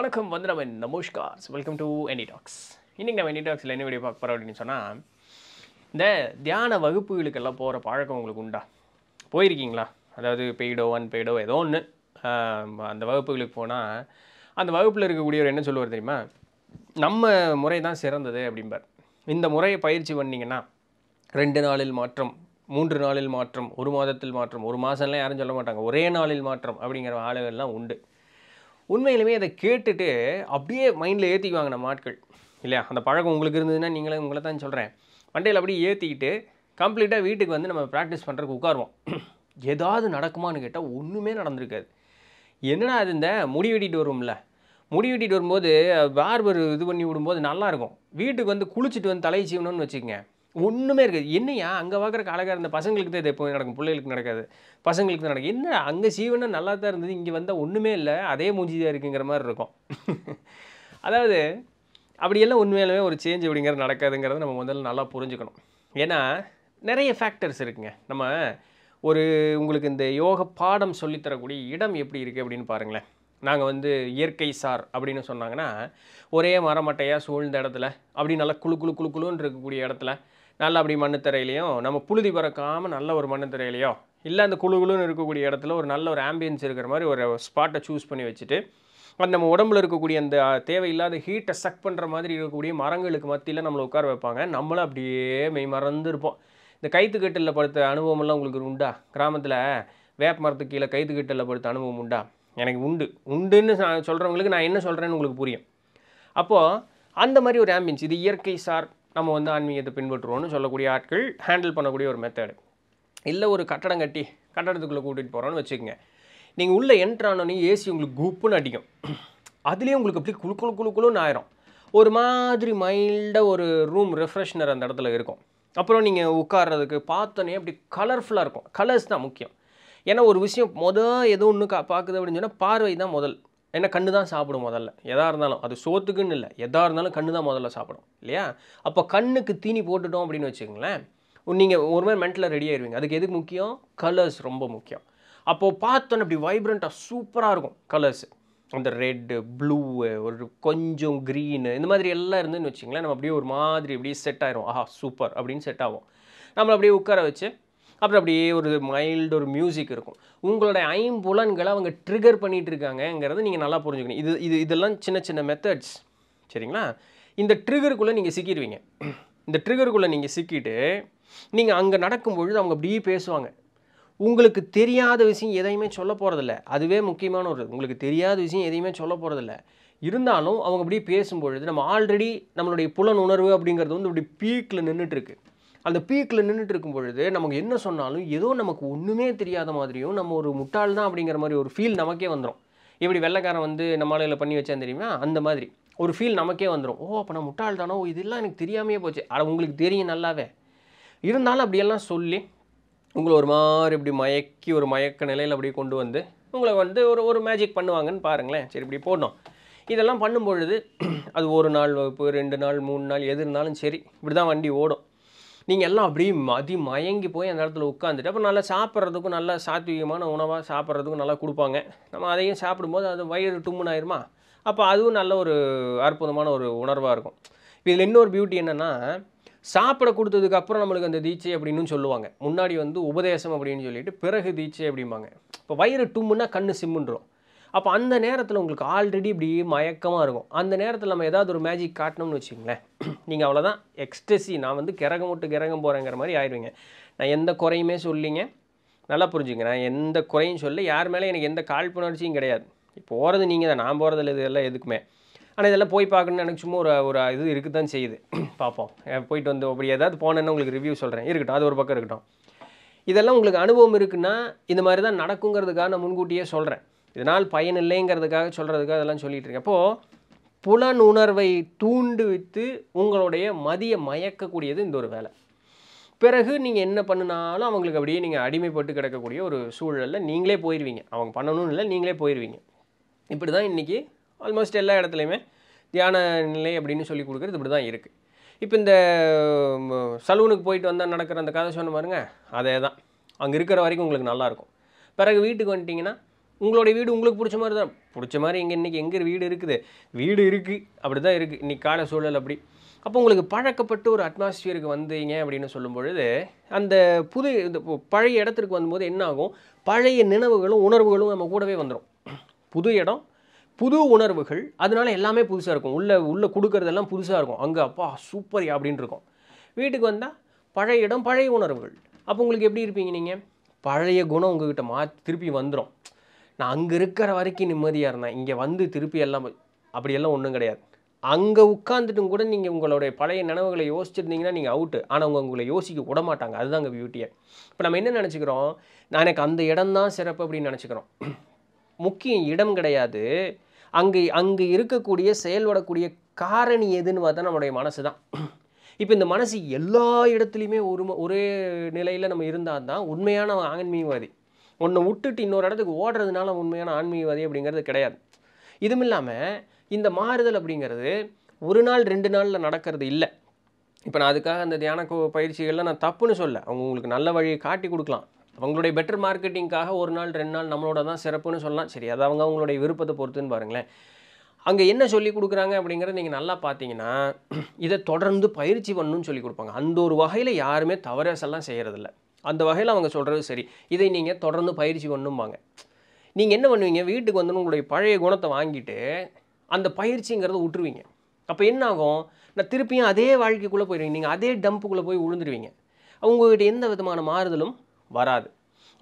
வணக்கம் வந்து நம்ம நமஸ்கார் வெல்கம் டு எனி டாக்ஸ் இன்றைக்கி நம்ம எனி டாக்ஸில் என்ன வீடியோ பார்க்க போகிறோம் அப்படின்னு சொன்னால் இந்த தியான வகுப்புகளுக்கெல்லாம் போகிற பழக்கம் உங்களுக்கு உண்டா போயிருக்கீங்களா அதாவது பெய்டோ பெய்டோ ஏதோ ஒன்று அந்த வகுப்புகளுக்கு போனால் அந்த வகுப்பில் இருக்கக்கூடியவர் என்ன சொல்லுவார் தெரியுமா நம்ம முறை தான் சிறந்தது அப்படிம்பார் இந்த முறையை பயிற்சி பண்ணிங்கன்னா ரெண்டு நாளில் மாற்றம் மூன்று நாளில் மாற்றம் ஒரு மாதத்தில் மாற்றம் ஒரு மாதம்லாம் யாரும் சொல்ல மாட்டாங்க ஒரே நாளில் மாற்றம் அப்படிங்கிற ஆளுகள்லாம் உண்டு உண்மையிலுமே அதை கேட்டுட்டு அப்படியே மைண்டில் ஏற்றிக்குவாங்க நம்ம ஆட்கள் இல்லையா அந்த பழக்கம் உங்களுக்கு இருந்ததுன்னா நீங்களே உங்களை தான் சொல்கிறேன் மண்டையில் அப்படியே ஏற்றிக்கிட்டு கம்ப்ளீட்டாக வீட்டுக்கு வந்து நம்ம ப்ராக்டிஸ் பண்ணுறதுக்கு உட்காருவோம் ஏதாவது நடக்குமான்னு கேட்டால் ஒன்றுமே நடந்திருக்காது என்னடா அது இந்த முடி வெட்டிட்டு வரும்ல முடி வெட்டிட்டு வரும்போது பார்பர் இது பண்ணி விடும்போது நல்லாயிருக்கும் வீட்டுக்கு வந்து குளிச்சுட்டு வந்து தலையை செய்யணும்னு வச்சுக்கோங்க ஒன்றுமே இருக்காது என்னையா அங்கே பார்க்குற காலக்கார இந்த பசங்களுக்கு தான் இது எப்போ நடக்கும் பிள்ளைகளுக்கு நடக்காது பசங்களுக்கு தான் நடக்கும் என்ன அங்கே சீவனாக நல்லா தான் இருந்தது இங்கே வந்தால் ஒன்றுமே இல்லை அதே மூஞ்சி இருக்குங்கிற மாதிரி இருக்கும் அதாவது அப்படியெல்லாம் உண்மையிலுமே ஒரு சேஞ்ச் அப்படிங்கிறது நடக்காதுங்கிறத நம்ம முதல்ல நல்லா புரிஞ்சுக்கணும் ஏன்னா நிறைய ஃபேக்டர்ஸ் இருக்குங்க நம்ம ஒரு உங்களுக்கு இந்த யோக பாடம் சொல்லித்தரக்கூடிய இடம் எப்படி இருக்குது அப்படின்னு பாருங்களேன் நாங்கள் வந்து இயற்கை சார் அப்படின்னு சொன்னாங்கன்னா ஒரே மரமட்டையாக சூழ்ந்த இடத்துல அப்படி நல்லா குழு குழு குழு குழுன்னு இருக்கக்கூடிய இடத்துல நல்ல அப்படி மண்ணுத்தரையிலையும் நம்ம புழுதி பறக்காமல் நல்ல ஒரு மண்ணுத்தரையிலையோ இல்லை அந்த குழுகுழுன்னு இருக்கக்கூடிய இடத்துல ஒரு நல்ல ஒரு ஆம்பியன்ஸ் இருக்கிற மாதிரி ஒரு ஸ்பாட்டை சூஸ் பண்ணி வச்சுட்டு அது நம்ம உடம்புல இருக்கக்கூடிய அந்த தேவையில்லாத ஹீட்டை சக் பண்ணுற மாதிரி இருக்கக்கூடிய மரங்களுக்கு மத்தியில் நம்மளை உட்கார வைப்பாங்க நம்மளும் அப்படியே மெய் மறந்துருப்போம் இந்த கைத்துக்கட்டில் படுத்த அனுபவமெல்லாம் உங்களுக்கு உண்டா கிராமத்தில் வேப்ப மரத்து கீழே கைத்துக்கட்டில் படுத்த அனுபவம் உண்டா எனக்கு உண்டு உண்டுன்னு நான் சொல்கிறவங்களுக்கு நான் என்ன சொல்கிறேன்னு உங்களுக்கு புரியும் அப்போது அந்த மாதிரி ஒரு ஆம்பியன்ஸ் இது இயற்கை சார் நம்ம வந்து ஆன்மீகத்தை பின்பற்றுவோம்னு சொல்லக்கூடிய ஆட்கள் ஹேண்டில் பண்ணக்கூடிய ஒரு மெத்தடு இல்லை ஒரு கட்டடம் கட்டி கட்டடத்துக்குள்ளே கூட்டிகிட்டு போகிறோன்னு வச்சுக்கோங்க நீங்கள் உள்ளே ஆனோன்னே ஏசி உங்களுக்கு குப்புன்னு அடிக்கும் அதுலேயே உங்களுக்கு அப்படி குழு குழு குழு குழுன்னு ஆயிரும் ஒரு மாதிரி மைல்டாக ஒரு ரூம் ரெஃப்ரெஷ்னர் அந்த இடத்துல இருக்கும் அப்புறம் நீங்கள் உட்கார்றதுக்கு பார்த்தோன்னே அப்படி கலர்ஃபுல்லாக இருக்கும் கலர்ஸ் தான் முக்கியம் ஏன்னா ஒரு விஷயம் மொதல் எதுவும் ஒன்று கா பார்க்குது அப்படின்னு சொன்னால் பார்வை தான் முதல் ஏன்னா கண்ணு தான் சாப்பிடும் முதல்ல எதாக இருந்தாலும் அது சோத்துக்குன்னு இல்லை எதாக இருந்தாலும் கண்ணு தான் முதல்ல சாப்பிடும் இல்லையா அப்போ கண்ணுக்கு தீனி போட்டுட்டோம் அப்படின்னு வச்சுக்கோங்களேன் நீங்கள் ஒரு மாதிரி மென்டலாக ரெடி ஆயிடுவீங்க அதுக்கு எதுக்கு முக்கியம் கலர்ஸ் ரொம்ப முக்கியம் அப்போது பார்த்தோன்னு அப்படி வைப்ரண்ட்டாக சூப்பராக இருக்கும் கலர்ஸ் அந்த ரெட்டு ப்ளூ ஒரு கொஞ்சம் க்ரீனு இந்த மாதிரி எல்லாம் இருந்துன்னு வச்சிங்களேன் நம்ம அப்படியே ஒரு மாதிரி அப்படியே செட் ஆயிரும் ஆஹா சூப்பர் அப்படின்னு செட் ஆகும் நம்மளை அப்படியே உட்கார வச்சு அப்புறம் அப்படியே ஒரு மைல்டு ஒரு மியூசிக் இருக்கும் உங்களுடைய ஐம்புலன்களை அவங்க ட்ரிகர் பண்ணிகிட்டு இருக்காங்கங்கிறத நீங்கள் நல்லா புரிஞ்சுக்கணும் இது இது இதெல்லாம் சின்ன சின்ன மெத்தட்ஸ் சரிங்களா இந்த ட்ரிகருக்குள்ளே நீங்கள் சிக்கிடுவீங்க இந்த ட்ரிகருக்குள்ளே நீங்கள் சிக்கிட்டு நீங்கள் அங்கே நடக்கும்பொழுது அவங்க அப்படியே பேசுவாங்க உங்களுக்கு தெரியாத விஷயம் எதையுமே சொல்ல போகிறதில்ல அதுவே முக்கியமான ஒரு உங்களுக்கு தெரியாத விஷயம் எதையுமே சொல்ல போகிறதில்ல இருந்தாலும் அவங்க அப்படியே பேசும்பொழுது நம்ம ஆல்ரெடி நம்மளுடைய புலன் உணர்வு அப்படிங்கிறது வந்து இப்படி பீக்கில் நின்றுட்டுருக்கு அந்த பீக்கில் நின்றுட்டு இருக்கும் பொழுது நமக்கு என்ன சொன்னாலும் ஏதோ நமக்கு ஒன்றுமே தெரியாத மாதிரியும் நம்ம ஒரு முட்டாள் தான் அப்படிங்கிற மாதிரி ஒரு ஃபீல் நமக்கே வந்துடும் எப்படி வெள்ளைக்காரன் வந்து நம்மளால இதில் பண்ணி வச்சேன் தெரியுமா அந்த மாதிரி ஒரு ஃபீல் நமக்கே வந்துடும் ஓ அப்போ நான் முட்டாள் தானோ இதெல்லாம் எனக்கு தெரியாமையே போச்சு ஆனால் உங்களுக்கு தெரியும் நல்லாவே இருந்தாலும் அப்படியெல்லாம் சொல்லி உங்களை ஒரு மாதிரி இப்படி மயக்கி ஒரு மயக்க நிலையில் அப்படியே கொண்டு வந்து உங்களை வந்து ஒரு ஒரு மேஜிக் பண்ணுவாங்கன்னு பாருங்களேன் சரி இப்படி போடணும் இதெல்லாம் பண்ணும்பொழுது அது ஒரு நாள் வகுப்பு ரெண்டு நாள் மூணு நாள் எது இருந்தாலும் சரி இப்படி தான் வண்டி ஓடும் நீங்கள் எல்லாம் அப்படியே மதி மயங்கி போய் அந்த இடத்துல உட்காந்துட்டு அப்போ நல்லா சாப்பிட்றதுக்கும் நல்லா சாத்விகமான உணவாக சாப்பிட்றதுக்கும் நல்லா கொடுப்பாங்க நம்ம அதையும் சாப்பிடும்போது அது வயிறு டும்முன்னு ஆயிருமா அப்போ அதுவும் நல்ல ஒரு அற்புதமான ஒரு உணர்வாக இருக்கும் இதில் இன்னொரு பியூட்டி என்னென்னா சாப்பிட கொடுத்ததுக்கப்புறம் நம்மளுக்கு அந்த தீட்சை அப்படின்னு சொல்லுவாங்க முன்னாடி வந்து உபதேசம் அப்படின்னு சொல்லிட்டு பிறகு தீட்சை அப்படிம்பாங்க இப்போ வயிறு டும்முன்னா கண் சிம்முன்றோம் அப்போ அந்த நேரத்தில் உங்களுக்கு ஆல்ரெடி இப்படி மயக்கமாக இருக்கும் அந்த நேரத்தில் நம்ம ஏதாவது ஒரு மேஜிக் காட்டணும்னு வச்சுங்களேன் நீங்கள் அவ்வளோதான் எக்ஸ்டசி நான் வந்து கிரகம் விட்டு கிரகம் போகிறேங்கிற மாதிரி ஆயிடுவீங்க நான் எந்த குறையுமே சொல்லிங்க நல்லா புரிஞ்சுங்க நான் எந்த குறையும் சொல்லி யார் மேலே எனக்கு எந்த காழ்ப்புணர்ச்சியும் கிடையாது இப்போ போகிறது நீங்கள் தான் நான் போகிறதில்ல இதெல்லாம் எதுக்குமே ஆனால் இதெல்லாம் போய் பார்க்கணும்னு எனக்கு சும்மா ஒரு ஒரு இது இருக்குது தான் செய்யுது பார்ப்போம் போயிட்டு வந்து அப்படி ஏதாவது போனேன்னு உங்களுக்கு ரிவ்யூ சொல்கிறேன் இருக்கட்டும் அது ஒரு பக்கம் இருக்கட்டும் இதெல்லாம் உங்களுக்கு அனுபவம் இருக்குன்னா இந்த மாதிரி தான் நடக்குங்கிறதுக்காக நான் முன்கூட்டியே சொல்கிறேன் இதனால் பயன் இல்லைங்கிறதுக்காக சொல்கிறதுக்காக அதெல்லாம் சொல்லிகிட்டு இருக்கேன் அப்போது புலனுணர்வை வைத்து உங்களுடைய மதிய மயக்கக்கூடியது இந்த ஒரு வேலை பிறகு நீங்கள் என்ன பண்ணினாலும் அவங்களுக்கு அப்படியே நீங்கள் அடிமைப்பட்டு கிடக்கக்கூடிய ஒரு சூழலில் நீங்களே போயிடுவீங்க அவங்க பண்ணணும்னு இல்லை நீங்களே போயிடுவீங்க இப்படி தான் இன்றைக்கி ஆல்மோஸ்ட் எல்லா இடத்துலையுமே தியான நிலை அப்படின்னு சொல்லி கொடுக்குறது இப்படி தான் இருக்குது இப்போ இந்த சலூனுக்கு போயிட்டு வந்தால் நடக்கிற அந்த கதை சொன்ன பாருங்க அதே தான் அங்கே இருக்கிற வரைக்கும் உங்களுக்கு நல்லாயிருக்கும் பிறகு வீட்டுக்கு வந்துட்டிங்கன்னா உங்களுடைய வீடு உங்களுக்கு பிடிச்ச மாதிரி தான் பிடிச்ச மாதிரி இங்கே இன்றைக்கி எங்கே வீடு இருக்குது வீடு இருக்குது அப்படி தான் இருக்குது இன்றைக்கி கால சூழல் அப்படி அப்போ உங்களுக்கு பழக்கப்பட்டு ஒரு அட்மாஸ்ஃபியருக்கு வந்தீங்க அப்படின்னு சொல்லும் பொழுது அந்த புது இந்த பழைய இடத்திற்கு வந்தபோது என்ன ஆகும் பழைய நினைவுகளும் உணர்வுகளும் நம்ம கூடவே வந்துடும் புது இடம் புது உணர்வுகள் அதனால எல்லாமே புதுசாக இருக்கும் உள்ளே உள்ளே கொடுக்கறதெல்லாம் புதுசாக இருக்கும் அங்கே அப்பா சூப்பர் அப்படின்னு இருக்கும் வீட்டுக்கு வந்தால் பழைய இடம் பழைய உணர்வுகள் அப்போ உங்களுக்கு எப்படி இருப்பீங்க நீங்கள் பழைய குணம் உங்ககிட்ட மா திருப்பி வந்துடும் நான் அங்கே இருக்கிற வரைக்கும் நிம்மதியாக இருந்தேன் இங்கே வந்து திருப்பி எல்லாம் அப்படியெல்லாம் ஒன்றும் கிடையாது அங்கே உட்காந்துட்டும் கூட நீங்கள் உங்களுடைய பழைய நினைவுகளை யோசிச்சுருந்தீங்கன்னா நீங்கள் அவுட்டு ஆனால் அவங்க உங்களை யோசிக்க விட மாட்டாங்க அதுதான் அங்கே பியூட்டியை இப்போ நம்ம என்ன நினச்சிக்கிறோம் நான் எனக்கு அந்த இடம் தான் சிறப்பு அப்படின்னு நினச்சிக்கிறோம் முக்கியம் இடம் கிடையாது அங்கே அங்கே இருக்கக்கூடிய செயல்படக்கூடிய காரணி எதுன்னு பார்த்தா நம்மளுடைய மனசு தான் இப்போ இந்த மனசு எல்லா இடத்துலையுமே ஒரு ஒரே நிலையில் நம்ம இருந்தால் தான் உண்மையான ஆன்மீகவாதி ஒன்று விட்டுட்டு இன்னொரு இடத்துக்கு ஓடுறதுனால உண்மையான ஆன்மீகவாதி அப்படிங்கிறது கிடையாது இதுவும் இல்லாமல் இந்த மாறுதல் அப்படிங்கிறது ஒரு நாள் ரெண்டு நாளில் நடக்கிறது இல்லை இப்போ நான் அதுக்காக அந்த தியான பயிற்சிகளில் நான் தப்புன்னு சொல்ல அவங்க உங்களுக்கு நல்ல வழியை காட்டி கொடுக்கலாம் அவங்களுடைய பெட்டர் மார்க்கெட்டிங்காக ஒரு நாள் ரெண்டு நாள் நம்மளோட தான் சிறப்புன்னு சொல்லலாம் சரி அது அவங்க அவங்களுடைய விருப்பத்தை பொறுத்துன்னு பாருங்களேன் அங்கே என்ன சொல்லி கொடுக்குறாங்க அப்படிங்கிறத நீங்கள் நல்லா பார்த்தீங்கன்னா இதை தொடர்ந்து பயிற்சி பண்ணணும்னு சொல்லி கொடுப்பாங்க அந்த ஒரு வகையில் யாருமே தவறேசெல்லாம் செய்கிறதில்ல அந்த வகையில் அவங்க சொல்கிறது சரி இதை நீங்கள் தொடர்ந்து பயிற்சி பண்ணும்பாங்க நீங்கள் என்ன பண்ணுவீங்க வீட்டுக்கு வந்து உங்களுடைய பழைய குணத்தை வாங்கிட்டு அந்த பயிற்சிங்கிறத விட்டுருவீங்க அப்போ என்ன ஆகும் நான் திருப்பியும் அதே வாழ்க்கைக்குள்ளே போயிடுவீங்க நீங்கள் அதே டம்ப்புக்குள்ளே போய் விழுந்துருவீங்க அவங்ககிட்ட எந்த விதமான மாறுதலும் வராது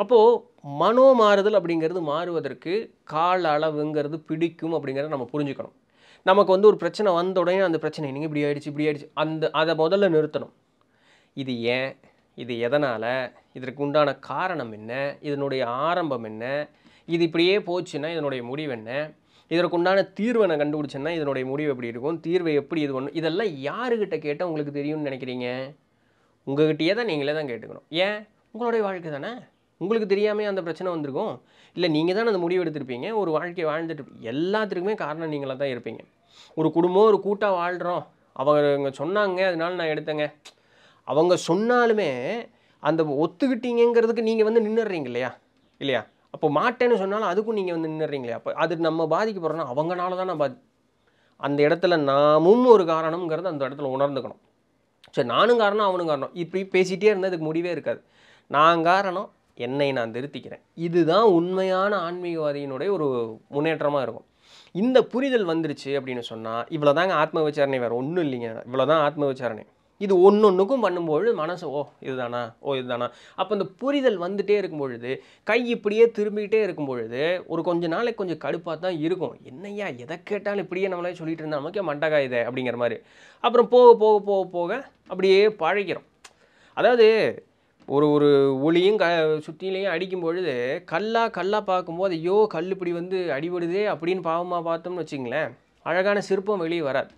அப்போது மனோ மாறுதல் அப்படிங்கிறது மாறுவதற்கு கால அளவுங்கிறது பிடிக்கும் அப்படிங்கிறத நம்ம புரிஞ்சுக்கணும் நமக்கு வந்து ஒரு பிரச்சனை வந்த உடனே அந்த பிரச்சனை நீங்கள் இப்படி ஆயிடுச்சு இப்படி ஆயிடுச்சு அந்த அதை முதல்ல நிறுத்தணும் இது ஏன் இது எதனால் இதற்கு உண்டான காரணம் என்ன இதனுடைய ஆரம்பம் என்ன இது இப்படியே போச்சுன்னா இதனுடைய முடிவு என்ன இதற்குண்டான தீர்வை நான் கண்டுபிடிச்சேன்னா இதனுடைய முடிவு எப்படி இருக்கும் தீர்வை எப்படி இது ஒன்று இதெல்லாம் யாருக்கிட்ட கேட்டால் உங்களுக்கு தெரியும்னு நினைக்கிறீங்க உங்கள்கிட்டயே தான் நீங்களே தான் கேட்டுக்கணும் ஏன் உங்களுடைய வாழ்க்கை தானே உங்களுக்கு தெரியாமல் அந்த பிரச்சனை வந்திருக்கும் இல்லை நீங்கள் தான் அந்த முடிவு எடுத்திருப்பீங்க ஒரு வாழ்க்கையை வாழ்ந்துட்டு எல்லாத்துக்குமே காரணம் நீங்களாக தான் இருப்பீங்க ஒரு குடும்பம் ஒரு கூட்டாக வாழ்கிறோம் அவங்க சொன்னாங்க அதனால நான் எடுத்தேங்க அவங்க சொன்னாலுமே அந்த ஒத்துக்கிட்டீங்கிறதுக்கு நீங்கள் வந்து நின்றுறீங்க இல்லையா இல்லையா அப்போ மாட்டேன்னு சொன்னாலும் அதுக்கும் நீங்கள் வந்து நின்றுறீங்களே அப்போ அது நம்ம பாதிக்க போகிறோன்னா அவங்களால தான் நான் பாதி அந்த இடத்துல நாமும் ஒரு காரணம்ங்கிறது அந்த இடத்துல உணர்ந்துக்கணும் சரி நானும் காரணம் அவனும் காரணம் இப்படி பேசிகிட்டே இருந்தால் அதுக்கு முடிவே இருக்காது நான் காரணம் என்னை நான் திருத்திக்கிறேன் இதுதான் உண்மையான ஆன்மீகவாதியினுடைய ஒரு முன்னேற்றமாக இருக்கும் இந்த புரிதல் வந்துருச்சு அப்படின்னு சொன்னால் இவ்வளோதாங்க ஆத்ம விசாரணை வேறு ஒன்றும் இல்லைங்க இவ்வளோதான் ஆத்ம விசாரணை இது ஒன்று ஒன்றுக்கும் பண்ணும்பொழுது மனசு ஓ இதுதானா ஓ இதுதானா அப்போ இந்த புரிதல் வந்துகிட்டே இருக்கும் பொழுது கை இப்படியே திரும்பிக்கிட்டே இருக்கும் பொழுது ஒரு கொஞ்ச நாளைக்கு கொஞ்சம் கடுப்பாக தான் இருக்கும் என்னையா எதை கேட்டாலும் இப்படியே நம்மளே சொல்லிட்டு இருந்தால் நமக்கே மண்டகா இதை அப்படிங்கிற மாதிரி அப்புறம் போக போக போக போக அப்படியே பழகிறோம் அதாவது ஒரு ஒரு ஒளியும் க சுற்றிலையும் அடிக்கும் பொழுது கல்லாக கல்லாக பார்க்கும்போது ஐயோ கல் இப்படி வந்து அடிபடுதே அப்படின்னு பாவமாக பார்த்தோம்னு வச்சிங்களேன் அழகான சிற்பம் வெளியே வராது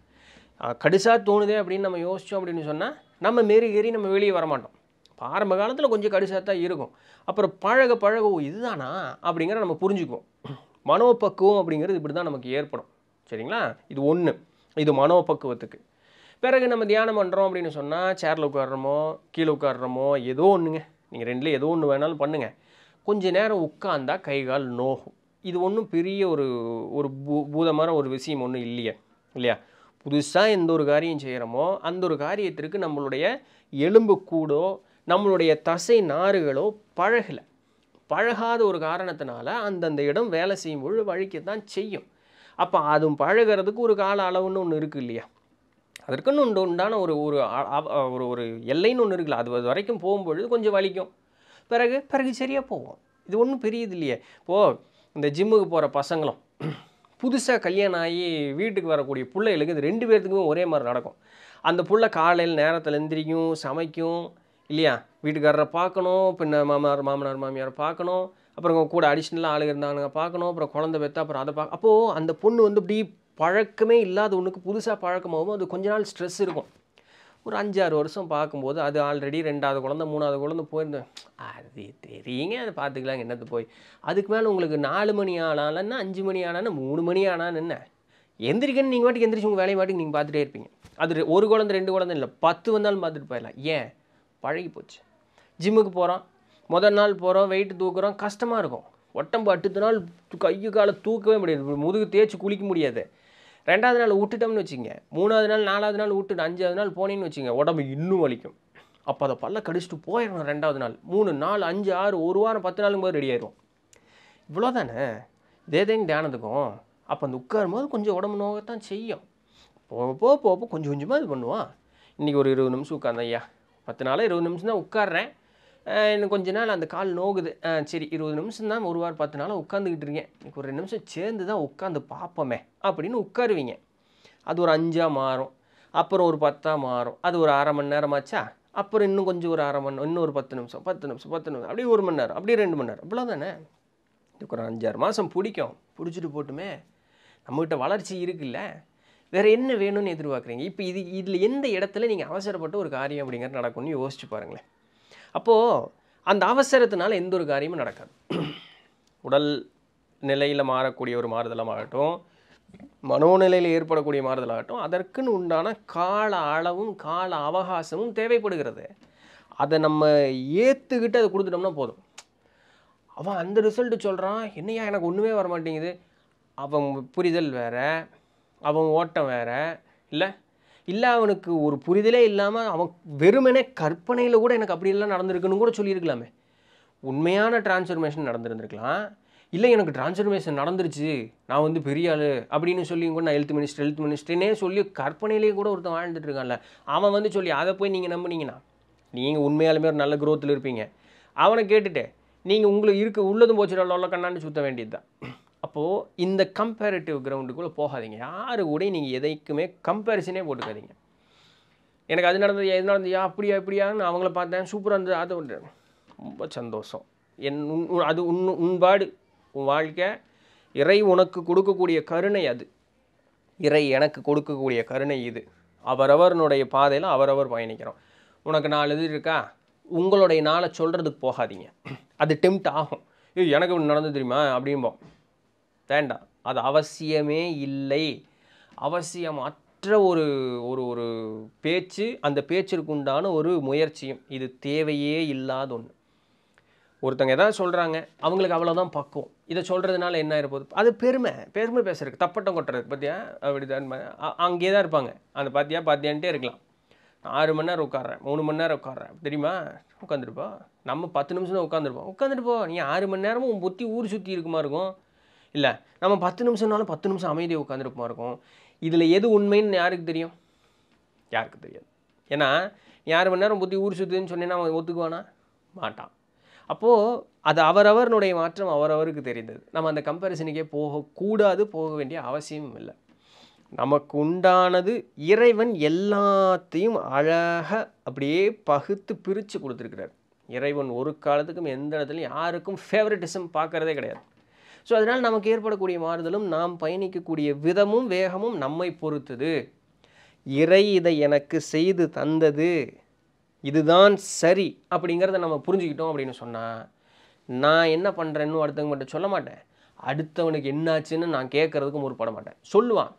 கடுசாக தோணுது அப்படின்னு நம்ம யோசித்தோம் அப்படின்னு சொன்னால் நம்ம மேரி ஏறி நம்ம வெளியே வரமாட்டோம் இப்போ ஆரம்ப காலத்தில் கொஞ்சம் கடுசாக தான் இருக்கும் அப்புறம் பழக பழக ஓ இதுதானா அப்படிங்கிற நம்ம புரிஞ்சுக்குவோம் மனோப்பக்குவம் அப்படிங்கிறது இப்படி தான் நமக்கு ஏற்படும் சரிங்களா இது ஒன்று இது மனோப்பக்குவத்துக்கு பிறகு நம்ம தியானம் பண்ணுறோம் அப்படின்னு சொன்னால் சேரில் உட்காடுறோமோ கீழே உட்காடுறோமோ ஏதோ ஒன்றுங்க நீங்கள் ரெண்டுலேயும் ஏதோ ஒன்று வேணாலும் பண்ணுங்கள் கொஞ்ச நேரம் உட்காந்தா கை கால் நோகும் இது ஒன்றும் பெரிய ஒரு ஒரு பூ பூதமான ஒரு விஷயம் ஒன்றும் இல்லையே இல்லையா புதுசாக எந்த ஒரு காரியம் செய்கிறோமோ அந்த ஒரு காரியத்திற்கு நம்மளுடைய எலும்புக்கூடோ நம்மளுடைய தசை நாறுகளோ பழகலை பழகாத ஒரு காரணத்தினால அந்தந்த இடம் வேலை செய்யும்பொழுது வழிக்கத்தான் செய்யும் அப்போ அதுவும் பழகிறதுக்கு ஒரு கால அளவுன்னு ஒன்று இருக்குது இல்லையா அதற்குன்னு உண்டு உண்டான ஒரு ஒரு ஒரு ஒரு எல்லைன்னு ஒன்று இருக்குல்ல அது வரைக்கும் போகும்பொழுது கொஞ்சம் வலிக்கும் பிறகு பிறகு சரியாக போவோம் இது ஒன்றும் பெரியது இல்லையே இப்போது இந்த ஜிம்முக்கு போகிற பசங்களும் புதுசாக கல்யாணம் ஆகி வீட்டுக்கு வரக்கூடிய பிள்ளைகளுக்கு இது ரெண்டு பேர்த்துக்குமே ஒரே மாதிரி நடக்கும் அந்த புள்ளை காலையில் நேரத்தில் எந்திரிக்கும் சமைக்கும் இல்லையா வீட்டுக்காரரை பார்க்கணும் பின்ன மாமனார் மாமனார் மாமியாரை பார்க்கணும் அப்புறம் கூட அடிஷ்னலாக ஆளுக இருந்தானுங்க பார்க்கணும் அப்புறம் குழந்த பெற்றா அப்புறம் அதை பார்க்க அப்போது அந்த பொண்ணு வந்து இப்படி பழக்கமே இல்லாத ஒன்றுக்கு புதுசாக பழக்கமாகவும் அது கொஞ்ச நாள் ஸ்ட்ரெஸ் இருக்கும் ஒரு அஞ்சாறு வருஷம் பார்க்கும்போது அது ஆல்ரெடி ரெண்டாவது குழந்த மூணாவது குழந்த போயிருந்தேன் அது தெரியுங்க அதை பார்த்துக்கலாங்க என்னது போய் அதுக்கு மேலே உங்களுக்கு நாலு மணி ஆனாலன்னா அஞ்சு மணி ஆனான்னு மூணு மணி ஆனான்னு என்ன எந்திரிக்கன்னு நீங்கள் மாட்டுக்கு எந்திரிச்சு உங்கள் வேலையை மாட்டுக்கு நீங்கள் பார்த்துட்டே இருப்பீங்க அது ஒரு குழந்தை ரெண்டு குழந்தை இல்லை பத்து வந்தாலும் பார்த்துட்டு போயிடலாம் ஏன் பழகி போச்சு ஜிம்முக்கு போகிறோம் முதல் நாள் போகிறோம் வெயிட் தூக்குறோம் கஷ்டமாக இருக்கும் ஒட்டம்பு அடுத்த நாள் கையு காலை தூக்கவே முடியாது முதுகு தேய்ச்சி குளிக்க முடியாது ரெண்டாவது நாள் விட்டுட்டோம்னு வச்சுங்க மூணாவது நாள் நாலாவது நாள் விட்டுட்டு அஞ்சாவது நாள் போனேன்னு வச்சுங்க உடம்பு இன்னும் வலிக்கும் அப்போ அதை பல்ல கடிச்சிட்டு போயிடணும் ரெண்டாவது நாள் மூணு நாலு அஞ்சு ஆறு ஒரு வாரம் பத்து நாளுங்க போது ரெடி ஆயிடும் இவ்வளோ தானே தேதேங்க தியானத்துக்கும் அப்போ அந்த உட்காரும் போது கொஞ்சம் உடம்பு நோகத்தான் செய்யும் போக போக போக கொஞ்சம் கொஞ்சமாக இது பண்ணுவான் இன்றைக்கி ஒரு இருபது நிமிஷம் உட்காந்தேன் ஐயா பத்து நாளாக இருபது நிமிஷம் தான் உட்காடுறேன் இன்னும் கொஞ்ச நாள் அந்த கால் நோகுது சரி இருபது நிமிஷம் தான் ஒரு வாரம் பத்து நாளாக உட்காந்துக்கிட்டு இருக்கேன் எனக்கு ஒரு ரெண்டு நிமிஷம் சேர்ந்து தான் உட்காந்து பார்ப்போமே அப்படின்னு உட்காருவீங்க அது ஒரு அஞ்சாக மாறும் அப்புறம் ஒரு பத்தாக மாறும் அது ஒரு அரை மணி நேரமாச்சா அப்புறம் இன்னும் கொஞ்சம் ஒரு அரை மணி இன்னும் ஒரு பத்து நிமிஷம் பத்து நிமிஷம் பத்து நிமிஷம் அப்படியே ஒரு மணி நேரம் அப்படியே ரெண்டு மணி நேரம் அப்படிலாம் தானே இதுக்கு ஒரு அஞ்சாறு மாதம் பிடிக்கும் பிடிச்சிட்டு போட்டுமே நம்மகிட்ட வளர்ச்சி இருக்குல்ல வேறு என்ன வேணும்னு எதிர்பார்க்குறீங்க இப்போ இது இதில் எந்த இடத்துல நீங்கள் அவசரப்பட்டு ஒரு காரியம் அப்படிங்கிறது நடக்கும்னு யோசிச்சு பாருங்களேன் அப்போது அந்த அவசரத்தினால எந்த ஒரு காரியமும் நடக்காது உடல் நிலையில் மாறக்கூடிய ஒரு மாறுதலமாகட்டும் மனோநிலையில் ஏற்படக்கூடிய மாறுதலாகட்டும் அதற்குன்னு உண்டான கால அளவும் கால அவகாசமும் தேவைப்படுகிறது அதை நம்ம ஏற்றுக்கிட்டு அதை கொடுத்துட்டோம்னா போதும் அவன் அந்த ரிசல்ட்டு சொல்கிறான் என்னையா எனக்கு ஒன்றுமே வர மாட்டேங்குது அவன் புரிதல் வேறு அவன் ஓட்டம் வேறு இல்லை இல்லை அவனுக்கு ஒரு புரிதலே இல்லாமல் அவன் வெறுமனே கற்பனையில் கூட எனக்கு அப்படி எல்லாம் நடந்திருக்குன்னு கூட சொல்லியிருக்கலாமே உண்மையான டிரான்ஸ்ஃபர்மேஷன் நடந்துருந்துருக்கலாம் இல்லை எனக்கு டிரான்ஸ்ஃபர்மேஷன் நடந்துருச்சு நான் வந்து பெரிய ஆள் அப்படின்னு சொல்லி கூட நான் ஹெல்த் மினிஸ்டர் ஹெல்த் மினிஸ்டர்னே சொல்லி கற்பனையிலேயே கூட ஒருத்தன் வாழ்ந்துட்டு இருக்கான்ல அவன் வந்து சொல்லி அதை போய் நீங்கள் நம்புனீங்கன்னா நீங்கள் உண்மையாலுமே ஒரு நல்ல குரோத்தில் இருப்பீங்க அவனை கேட்டுட்டு நீங்கள் உங்களுக்கு இருக்க உள்ளதும் போச்சு லொல்ல கண்ணான்னு சுற்ற வேண்டியது தான் அப்போது இந்த கம்பேரிட்டிவ் கிரவுண்டுக்குள்ளே போகாதீங்க யாரு கூட நீங்கள் எதைக்குமே கம்பேரிசனே போட்டுக்காதீங்க எனக்கு அது நடந்தது எது நடந்தது அப்படியா இப்படியான்னு அவங்கள பார்த்தேன் சூப்பராக இருந்தது அது ஒன்று ரொம்ப சந்தோஷம் என் உன் அது உன் உன்பாடு உன் வாழ்க்கை இறை உனக்கு கொடுக்கக்கூடிய கருணை அது இறை எனக்கு கொடுக்கக்கூடிய கருணை இது அவரவரனுடைய பாதையில் அவரவர் பயணிக்கிறோம் உனக்கு நாலு இது இருக்கா உங்களுடைய நாளை சொல்கிறதுக்கு போகாதீங்க அது டெம்ட் ஆகும் இது எனக்கு நடந்து தெரியுமா அப்படிம்போம் வேண்டாம் அது அவசியமே இல்லை அவசியம் மற்ற ஒரு ஒரு ஒரு பேச்சு அந்த பேச்சிற்கு உண்டான ஒரு முயற்சியும் இது தேவையே இல்லாத ஒன்று ஒருத்தங்க எதாவது சொல்கிறாங்க அவங்களுக்கு அவ்வளோதான் பக்குவம் இதை சொல்கிறதுனால என்ன இருப்போது அது பெருமை பெருமை பேசுறதுக்கு தப்பட்டம் கொட்டுறது பார்த்தியா அப்படி தான் அங்கேயே தான் இருப்பாங்க அந்த பார்த்தியா பார்த்தியான்ட்டே இருக்கலாம் ஆறு மணி நேரம் உட்காடுறேன் மூணு மணி நேரம் உட்காடுறேன் தெரியுமா உட்காந்துருப்பா நம்ம பத்து நிமிஷம் தான் உட்காந்துருப்போம் உட்காந்துட்டு போ நீ ஆறு மணி நேரமும் உன் புத்தி ஊர் சுற்றி இருக்குமா இருக்கும் இல்லை நம்ம பத்து நிமிஷம்னாலும் பத்து நிமிஷம் அமைதியை உட்காந்துருப்போம் இருக்கும் இதில் எது உண்மைன்னு யாருக்கு தெரியும் யாருக்கு தெரியாது ஏன்னா யார் மணி நேரம் புத்தி ஊர் சுத்துன்னு சொன்னேன்னா அவன் ஒத்துக்குவானா மாட்டான் அப்போது அது அவரவருடைய மாற்றம் அவரவருக்கு தெரிந்தது நம்ம அந்த கம்பேரிசனுக்கே போகக்கூடாது போக வேண்டிய அவசியமும் இல்லை நமக்கு உண்டானது இறைவன் எல்லாத்தையும் அழகாக அப்படியே பகுத்து பிரித்து கொடுத்துருக்கிறார் இறைவன் ஒரு காலத்துக்கும் எந்த இடத்துலையும் யாருக்கும் ஃபேவரட்டிசம் பார்க்குறதே கிடையாது ஸோ அதனால் நமக்கு ஏற்படக்கூடிய மாறுதலும் நாம் பயணிக்கக்கூடிய விதமும் வேகமும் நம்மை பொறுத்தது இறை இதை எனக்கு செய்து தந்தது இதுதான் சரி அப்படிங்கிறத நம்ம புரிஞ்சுக்கிட்டோம் அப்படின்னு சொன்னால் நான் என்ன பண்ணுறேன்னு அடுத்தவங்க மட்டும் சொல்ல மாட்டேன் அடுத்தவனுக்கு என்னாச்சுன்னு நான் கேட்குறதுக்கு முற்பட மாட்டேன் சொல்லுவான்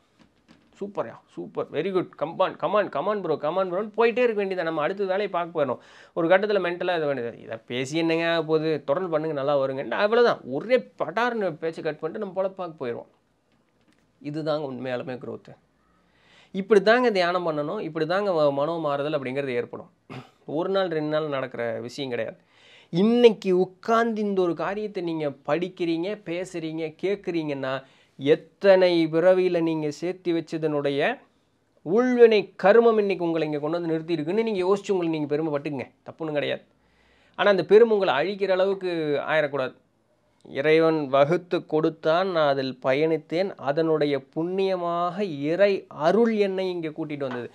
சூப்பர்யா super very good come on come on come on bro come on ப்ரோன்னு போயிட்டே இருக்க வேண்டியது நம்ம அடுத்த வேலையை பார்க்க போயிடும் ஒரு கட்டத்தில் மென்டலாக இது வேண்டியது இதை பேசி என்னங்க போது தொடர்ந்து பண்ணுங்க நல்லா வருங்கன்னு அவ்வளோதான் ஒரே படார்னு பேச்சு கட் பண்ணிட்டு நம்ம பார்க்க போயிடுவோம் இதுதாங்க உண்மையாலுமே க்ரோத்து இப்படி தாங்க தியானம் பண்ணணும் இப்படி தாங்க மனோ மாறுதல் அப்படிங்கிறது ஏற்படும் ஒரு நாள் ரெண்டு நாள் நடக்கிற விஷயம் கிடையாது இன்றைக்கி உட்கார்ந்து இந்த ஒரு காரியத்தை நீங்கள் படிக்கிறீங்க பேசுகிறீங்க கேட்குறீங்கன்னா எத்தனை பிறவியில் நீங்கள் சேர்த்து வச்சதனுடைய உள்வினை கர்மம் இன்றைக்கி உங்களை இங்கே கொண்டு வந்து இருக்குன்னு நீங்கள் யோசிச்சு உங்களை நீங்கள் பெருமைப்பட்டுங்க தப்புன்னு கிடையாது ஆனால் அந்த பெருமை உங்களை அழிக்கிற அளவுக்கு ஆயிடக்கூடாது இறைவன் வகுத்து கொடுத்தான் நான் அதில் பயணித்தேன் அதனுடைய புண்ணியமாக இறை அருள் என்னை இங்கே கூட்டிகிட்டு வந்தது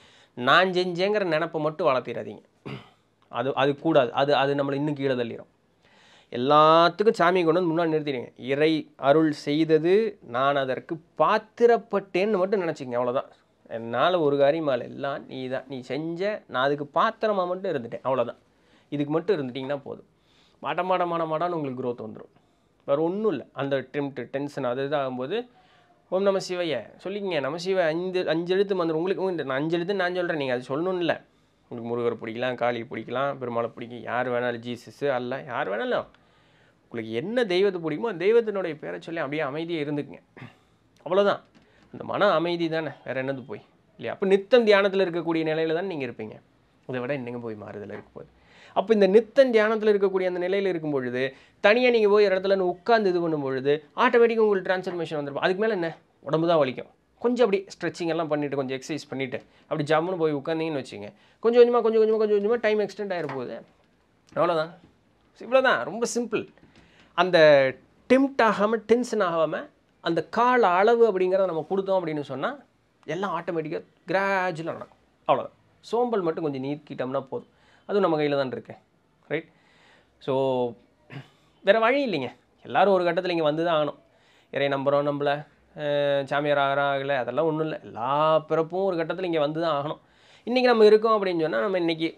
நான் செஞ்சேங்கிற நினப்பை மட்டும் வளர்த்திடாதீங்க அது அது கூடாது அது அது நம்மளை இன்னும் கீழே தள்ளிடும் எல்லாத்துக்கும் சாமியை கொண்டு வந்து முன்னாடி நிறுத்திடுங்க இறை அருள் செய்தது நான் அதற்கு பாத்திரப்பட்டேன்னு மட்டும் நினச்சிங்க அவ்வளோதான் என்னால் ஒரு காரியம் மேலே எல்லாம் நீ தான் நீ செஞ்ச நான் அதுக்கு பாத்திரமாக மட்டும் இருந்துட்டேன் அவ்வளோதான் இதுக்கு மட்டும் இருந்துட்டிங்கன்னா போதும் மாட்ட மாட மாட மாடான்னு உங்களுக்கு க்ரோத் வந்துடும் வேறு ஒன்றும் இல்லை அந்த டெம்ட் டென்ஷன் அது இதாக ஆகும்போது ஓம் நம சிவைய சொல்லிக்கிங்க நம சிவாய் அஞ்சு அஞ்சு எழுத்து வந்துடும் உங்களுக்கு நான் அஞ்சு எழுத்து நான் சொல்கிறேன் நீங்கள் அது சொல்லணும்னு இல்லை உங்களுக்கு முருகரை பிடிக்கலாம் காளி பிடிக்கலாம் பெருமாளை பிடிக்கும் யார் வேணாலும் ஜீசஸ்ஸு அல்ல யார் வேணாலும் உங்களுக்கு என்ன தெய்வத்தை பிடிக்குமோ அந்த தெய்வத்தினுடைய பேரை சொல்லி அப்படியே அமைதியாக இருந்துக்குங்க அவ்வளோதான் அந்த மன அமைதி தானே வேறு என்னது போய் இல்லையா அப்போ நித்தம் தியானத்தில் இருக்கக்கூடிய நிலையில் தான் நீங்கள் இருப்பீங்க அதை விட இன்னும் போய் மாறுதல் இருக்க போது அப்போ இந்த நித்தம் தியானத்தில் இருக்கக்கூடிய அந்த நிலையில் இருக்கும் பொழுது தனியாக நீங்கள் போய் இடத்துல உட்காந்து இது பண்ணும் பொழுது ஆட்டோமேட்டிக்காக உங்களுக்கு ட்ரான்ஸ்ஃபர்மேஷன் வந்துருப்போம் அதுக்கு மேலே என்ன உடம்பு தான் வலிக்கும் கொஞ்சம் அப்படி ஸ்ட்ரெச்சிங் எல்லாம் பண்ணிவிட்டு கொஞ்சம் எக்ஸசைஸ் பண்ணிவிட்டு அப்படி ஜம்முன்னு போய் உட்காந்திங்கன்னு வச்சுங்க கொஞ்சம் கொஞ்சமாக கொஞ்சம் கொஞ்சமாக கொஞ்சம் கொஞ்சமாக டைம் எக்ஸ்டெண்ட் ஆகிருப்போகுது அவ்வளோதான் இவ்வளோ தான் ரொம்ப சிம்பிள் அந்த டெம்ட் ஆகாமல் டென்ஷன் ஆகாமல் அந்த கால அளவு அப்படிங்கிறத நம்ம கொடுத்தோம் அப்படின்னு சொன்னால் எல்லாம் ஆட்டோமேட்டிக்காக கிராஜுவலாக நடக்கும் அவ்வளோதான் சோம்பல் மட்டும் கொஞ்சம் நீக்கிட்டோம்னா போதும் அதுவும் நம்ம கையில் தான் இருக்கேன் ரைட் ஸோ வேறு வழி இல்லைங்க எல்லோரும் ஒரு கட்டத்தில் இங்கே வந்து தான் ஆகணும் இறை நம்புகிறோம் நம்மளை சாமியார் ஆகிறான் ஆகலை அதெல்லாம் ஒன்றும் இல்லை எல்லா பிறப்பும் ஒரு கட்டத்தில் இங்கே வந்து தான் ஆகணும் இன்றைக்கி நம்ம இருக்கோம் அப்படின்னு சொன்னால் நம்ம இன்றைக்கி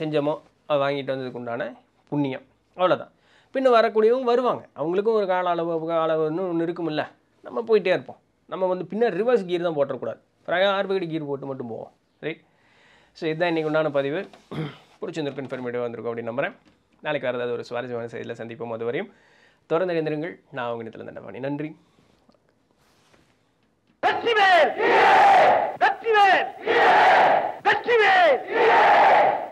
செஞ்சோமோ அதை வாங்கிட்டு வந்ததுக்கு உண்டான புண்ணியம் அவ்வளோதான் பின்ன வரக்கூடியவங்க வருவாங்க அவங்களுக்கும் ஒரு கால அளவு கால அளவுன்னு ஒன்று இருக்குமில்ல நம்ம போயிட்டே இருப்போம் நம்ம வந்து பின்னர் ரிவர்ஸ் கீர் தான் போட்டக்கூடாது பிறகு ஆர்பிகிட்ட கீர் போட்டு மட்டும் போவோம் ரைட் ஸோ இதுதான் இன்றைக்கி உண்டான பதிவு பிடிச்சிருந்திருக்கு இன்ஃபர்மேட்டிவ் வந்திருக்கும் அப்படின்னு நம்புகிறேன் நாளைக்கு வேறு ஏதாவது ஒரு சுவாரஸ்யமான செய்தியில் சந்திப்போம் அதுவரையும் வரையும் தொடர்ந்து இணைந்திருங்கள் நான் உங்கள் இடத்துல தண்டபாணி நன்றி गच्ची में गच्ची में गच्ची में